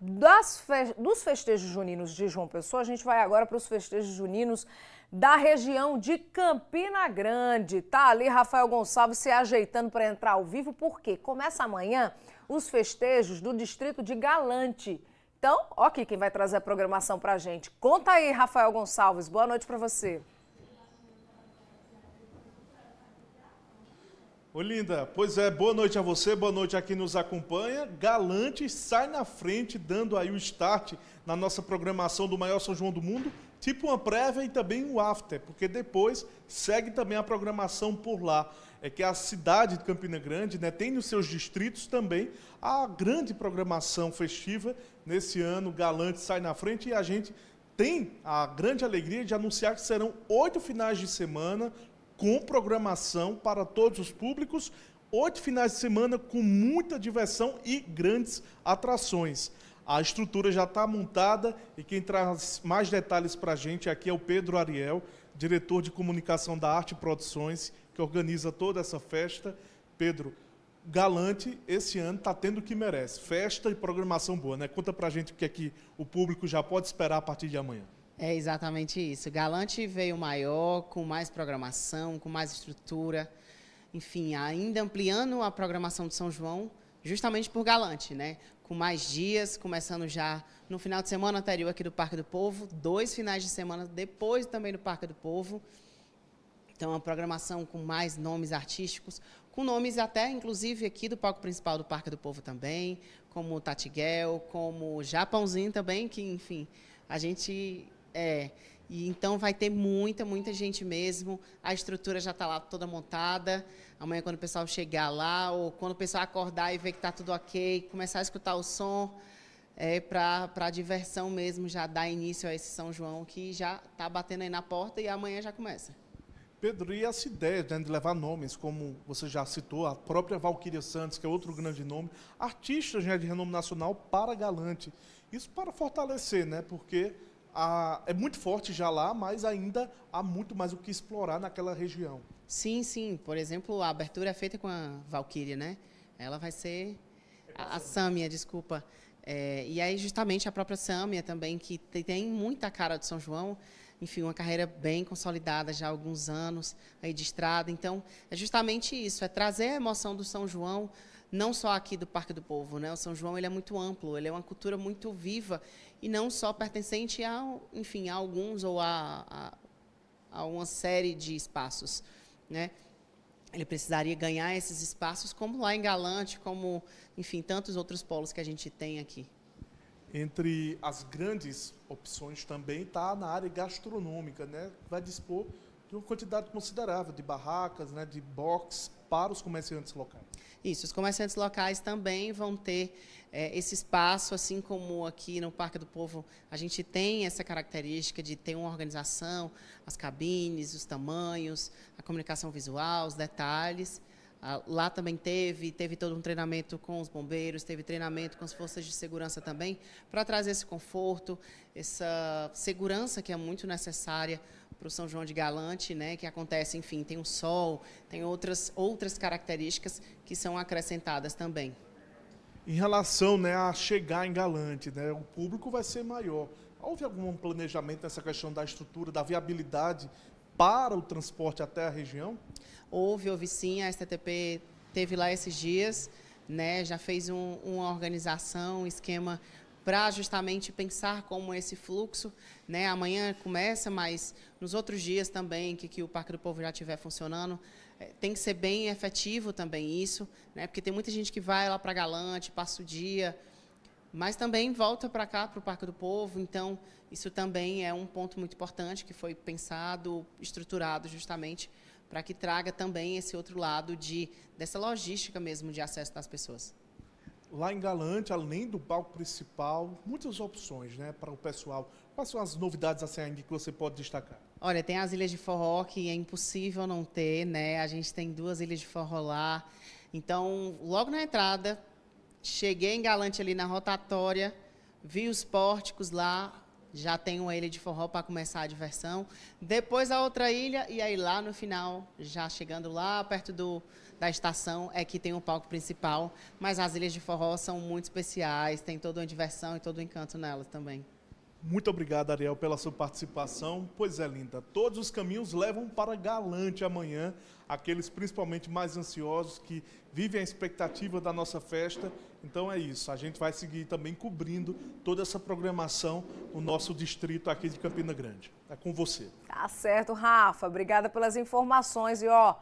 Fe... dos festejos juninos de João Pessoa, a gente vai agora para os festejos juninos da região de Campina Grande. Tá ali Rafael Gonçalves se ajeitando para entrar ao vivo, porque começa amanhã os festejos do distrito de Galante. Então, ó quem vai trazer a programação para a gente. Conta aí, Rafael Gonçalves. Boa noite para você. Olinda, pois é, boa noite a você, boa noite a quem nos acompanha. Galante sai na frente, dando aí o start na nossa programação do maior São João do mundo, tipo uma prévia e também um after, porque depois segue também a programação por lá. É que a cidade de Campina Grande né, tem nos seus distritos também a grande programação festiva. Nesse ano, Galante sai na frente e a gente tem a grande alegria de anunciar que serão oito finais de semana com programação para todos os públicos, oito finais de semana com muita diversão e grandes atrações. A estrutura já está montada e quem traz mais detalhes para a gente aqui é o Pedro Ariel, diretor de comunicação da Arte Produções, que organiza toda essa festa. Pedro, Galante, esse ano está tendo o que merece. Festa e programação boa, né? Conta para a gente o que é que o público já pode esperar a partir de amanhã. É exatamente isso. Galante veio maior, com mais programação, com mais estrutura, enfim, ainda ampliando a programação de São João, justamente por Galante, né? Com mais dias, começando já no final de semana anterior aqui do Parque do Povo, dois finais de semana depois também do Parque do Povo. Então, uma programação com mais nomes artísticos, com nomes até, inclusive, aqui do palco principal do Parque do Povo também, como Tatiguel, como Japãozinho também, que, enfim, a gente é. E então vai ter muita, muita gente mesmo. A estrutura já está lá toda montada. Amanhã, quando o pessoal chegar lá, ou quando o pessoal acordar e ver que está tudo ok, começar a escutar o som, é, para a diversão mesmo já dar início a esse São João que já está batendo aí na porta e amanhã já começa. Pedro, e essa ideia né, de levar nomes, como você já citou, a própria Valquíria Santos, que é outro grande nome, artistas né, de renome nacional para Galante. Isso para fortalecer, né? Porque a, é muito forte já lá, mas ainda há muito mais o que explorar naquela região. Sim, sim. Por exemplo, a abertura é feita com a Valkyria, né? Ela vai ser a, a Sâmia, desculpa. É, e aí, justamente, a própria Sâmia também, que tem muita cara de São João, enfim, uma carreira bem consolidada já há alguns anos aí de estrada. Então, é justamente isso, é trazer a emoção do São João não só aqui do Parque do Povo, né? O São João ele é muito amplo, ele é uma cultura muito viva e não só pertencente a, enfim, a alguns ou a, a, a uma série de espaços, né? Ele precisaria ganhar esses espaços, como lá em Galante, como, enfim, tantos outros polos que a gente tem aqui. Entre as grandes opções também está na área gastronômica, né? Vai dispor de uma quantidade considerável de barracas, né? De box, para os comerciantes locais. Isso, os comerciantes locais também vão ter é, esse espaço, assim como aqui no Parque do Povo, a gente tem essa característica de ter uma organização, as cabines, os tamanhos, a comunicação visual, os detalhes. Ah, lá também teve, teve todo um treinamento com os bombeiros, teve treinamento com as forças de segurança também, para trazer esse conforto, essa segurança que é muito necessária para o São João de Galante, né, que acontece, enfim, tem o sol, tem outras, outras características que são acrescentadas também. Em relação né, a chegar em Galante, né, o público vai ser maior. Houve algum planejamento nessa questão da estrutura, da viabilidade para o transporte até a região? Houve, houve sim, a STTP teve lá esses dias, né, já fez um, uma organização, um esquema para justamente pensar como esse fluxo, né? Amanhã começa, mas nos outros dias também que, que o Parque do Povo já estiver funcionando, é, tem que ser bem efetivo também isso, né? Porque tem muita gente que vai lá para Galante, passa o dia, mas também volta para cá, para o Parque do Povo. Então, isso também é um ponto muito importante que foi pensado, estruturado justamente para que traga também esse outro lado de dessa logística mesmo de acesso das pessoas. Lá em Galante, além do palco principal, muitas opções né, para o pessoal. Quais são as novidades assim, que você pode destacar? Olha, tem as ilhas de forró que é impossível não ter, né? A gente tem duas ilhas de forró lá. Então, logo na entrada, cheguei em Galante ali na rotatória, vi os pórticos lá, já tem uma ilha de forró para começar a diversão. Depois a outra ilha, e aí lá no final, já chegando lá perto do, da estação, é que tem o um palco principal. Mas as ilhas de forró são muito especiais, tem toda uma diversão e todo o um encanto nelas também. Muito obrigado, Ariel, pela sua participação. Pois é, linda. Todos os caminhos levam para Galante amanhã. Aqueles principalmente mais ansiosos que vivem a expectativa da nossa festa. Então é isso. A gente vai seguir também cobrindo toda essa programação no nosso distrito aqui de Campina Grande. É com você. Tá certo, Rafa. Obrigada pelas informações. E ó,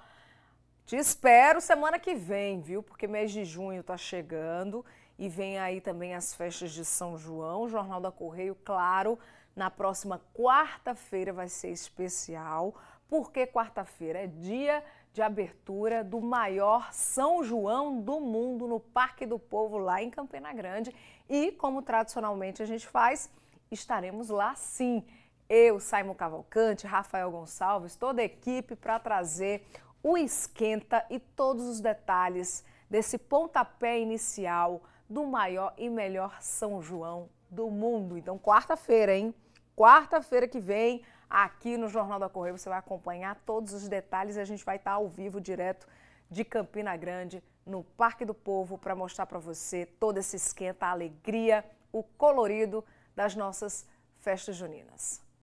te espero semana que vem, viu? Porque mês de junho tá chegando. E vem aí também as festas de São João. O Jornal da Correio, claro, na próxima quarta-feira vai ser especial, porque quarta-feira é dia de abertura do maior São João do mundo no Parque do Povo, lá em Campina Grande. E, como tradicionalmente a gente faz, estaremos lá sim. Eu, Saimo Cavalcante, Rafael Gonçalves, toda a equipe para trazer o esquenta e todos os detalhes desse pontapé inicial do maior e melhor São João do mundo. Então, quarta-feira, hein? Quarta-feira que vem, aqui no Jornal da Correia, você vai acompanhar todos os detalhes e a gente vai estar ao vivo, direto de Campina Grande, no Parque do Povo, para mostrar para você todo esse esquenta, a alegria, o colorido das nossas festas juninas.